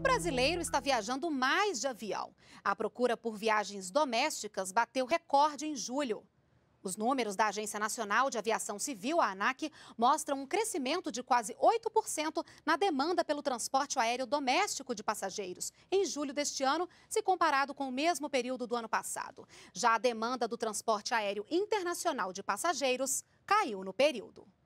O brasileiro está viajando mais de avião. A procura por viagens domésticas bateu recorde em julho. Os números da Agência Nacional de Aviação Civil, a ANAC, mostram um crescimento de quase 8% na demanda pelo transporte aéreo doméstico de passageiros em julho deste ano, se comparado com o mesmo período do ano passado. Já a demanda do transporte aéreo internacional de passageiros caiu no período.